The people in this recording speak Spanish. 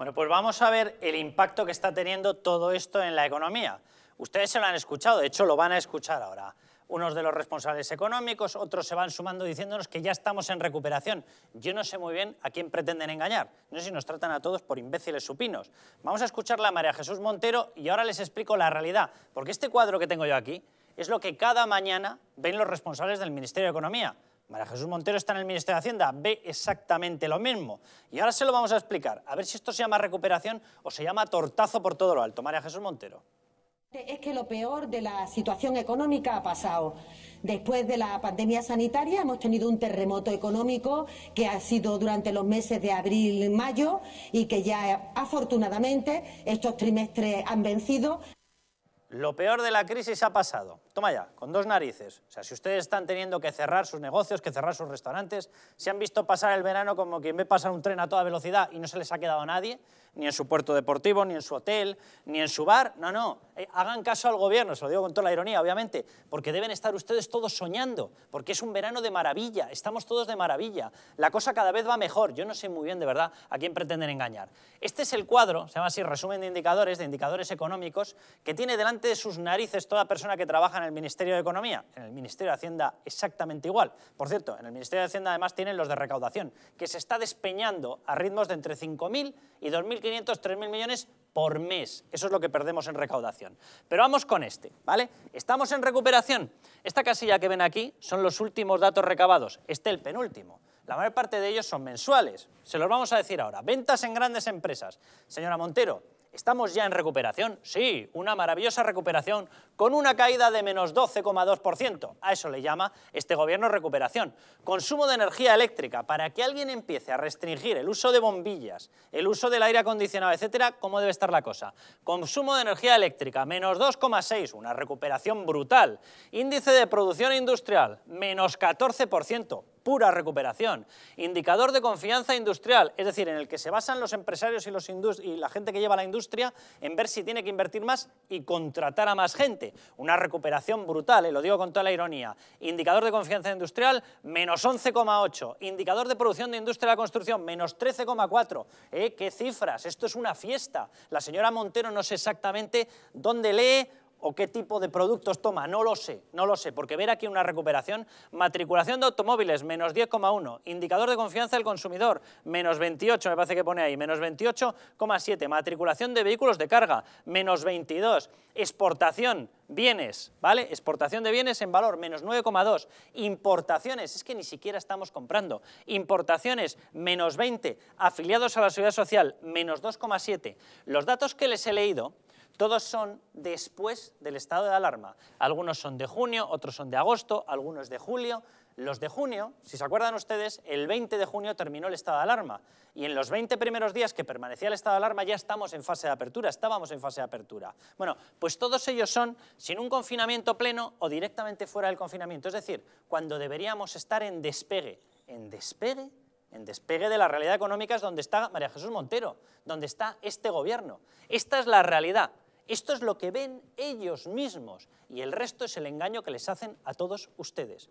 Bueno, pues vamos a ver el impacto que está teniendo todo esto en la economía. Ustedes se lo han escuchado, de hecho lo van a escuchar ahora. Unos de los responsables económicos, otros se van sumando diciéndonos que ya estamos en recuperación. Yo no sé muy bien a quién pretenden engañar. No sé si nos tratan a todos por imbéciles supinos. Vamos a escuchar a María Jesús Montero y ahora les explico la realidad. Porque este cuadro que tengo yo aquí es lo que cada mañana ven los responsables del Ministerio de Economía. María Jesús Montero está en el Ministerio de Hacienda, ve exactamente lo mismo. Y ahora se lo vamos a explicar, a ver si esto se llama recuperación o se llama tortazo por todo lo alto. María Jesús Montero. Es que lo peor de la situación económica ha pasado. Después de la pandemia sanitaria hemos tenido un terremoto económico que ha sido durante los meses de abril y mayo y que ya afortunadamente estos trimestres han vencido. Lo peor de la crisis ha pasado. Toma con dos narices. O sea, si ustedes están teniendo que cerrar sus negocios, que cerrar sus restaurantes, se han visto pasar el verano como quien ve pasar un tren a toda velocidad y no se les ha quedado a nadie, ni en su puerto deportivo, ni en su hotel, ni en su bar. No, no, eh, hagan caso al gobierno, se lo digo con toda la ironía, obviamente, porque deben estar ustedes todos soñando, porque es un verano de maravilla, estamos todos de maravilla. La cosa cada vez va mejor, yo no sé muy bien de verdad a quién pretenden engañar. Este es el cuadro, se llama así resumen de indicadores, de indicadores económicos, que tiene delante de sus narices toda persona que trabaja en el el Ministerio de Economía, en el Ministerio de Hacienda exactamente igual. Por cierto, en el Ministerio de Hacienda además tienen los de recaudación, que se está despeñando a ritmos de entre 5.000 y 2.500, 3.000 millones por mes. Eso es lo que perdemos en recaudación. Pero vamos con este, ¿vale? Estamos en recuperación. Esta casilla que ven aquí son los últimos datos recabados. Este el penúltimo. La mayor parte de ellos son mensuales. Se los vamos a decir ahora. Ventas en grandes empresas. Señora Montero, Estamos ya en recuperación, sí, una maravillosa recuperación con una caída de menos 12,2%. A eso le llama este gobierno recuperación. Consumo de energía eléctrica. Para que alguien empiece a restringir el uso de bombillas, el uso del aire acondicionado, etcétera, ¿cómo debe estar la cosa? Consumo de energía eléctrica, menos 2,6, una recuperación brutal. Índice de producción industrial, menos 14% pura recuperación. Indicador de confianza industrial, es decir, en el que se basan los empresarios y, los y la gente que lleva la industria en ver si tiene que invertir más y contratar a más gente. Una recuperación brutal, eh, lo digo con toda la ironía. Indicador de confianza industrial, menos 11,8. Indicador de producción de industria de la construcción, menos 13,4. Eh, ¿Qué cifras? Esto es una fiesta. La señora Montero no sé exactamente dónde lee o qué tipo de productos toma, no lo sé, no lo sé, porque ver aquí una recuperación, matriculación de automóviles, menos 10,1, indicador de confianza del consumidor, menos 28, me parece que pone ahí, menos 28,7, matriculación de vehículos de carga, menos 22, exportación, bienes, ¿vale? Exportación de bienes en valor, menos 9,2, importaciones, es que ni siquiera estamos comprando, importaciones, menos 20, afiliados a la seguridad social, menos 2,7. Los datos que les he leído, todos son después del estado de alarma. Algunos son de junio, otros son de agosto, algunos de julio. Los de junio, si se acuerdan ustedes, el 20 de junio terminó el estado de alarma. Y en los 20 primeros días que permanecía el estado de alarma ya estamos en fase de apertura, estábamos en fase de apertura. Bueno, pues todos ellos son sin un confinamiento pleno o directamente fuera del confinamiento. Es decir, cuando deberíamos estar en despegue. En despegue en despegue de la realidad económica es donde está María Jesús Montero, donde está este gobierno. Esta es la realidad. Esto es lo que ven ellos mismos y el resto es el engaño que les hacen a todos ustedes.